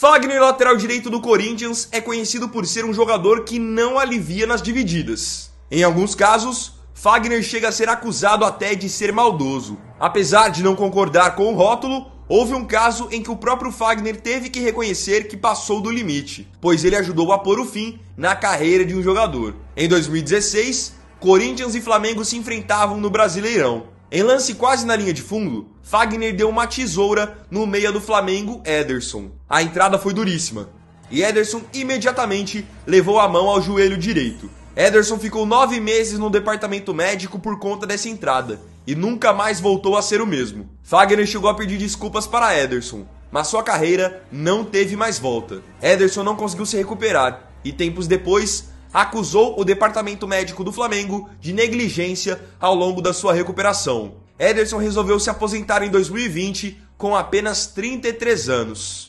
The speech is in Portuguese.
Fagner, lateral direito do Corinthians, é conhecido por ser um jogador que não alivia nas divididas. Em alguns casos, Fagner chega a ser acusado até de ser maldoso. Apesar de não concordar com o rótulo, houve um caso em que o próprio Fagner teve que reconhecer que passou do limite, pois ele ajudou a pôr o fim na carreira de um jogador. Em 2016, Corinthians e Flamengo se enfrentavam no Brasileirão. Em lance quase na linha de fundo, Fagner deu uma tesoura no meia do Flamengo Ederson. A entrada foi duríssima e Ederson imediatamente levou a mão ao joelho direito. Ederson ficou nove meses no departamento médico por conta dessa entrada e nunca mais voltou a ser o mesmo. Fagner chegou a pedir desculpas para Ederson, mas sua carreira não teve mais volta. Ederson não conseguiu se recuperar e tempos depois acusou o departamento médico do Flamengo de negligência ao longo da sua recuperação. Ederson resolveu se aposentar em 2020 com apenas 33 anos.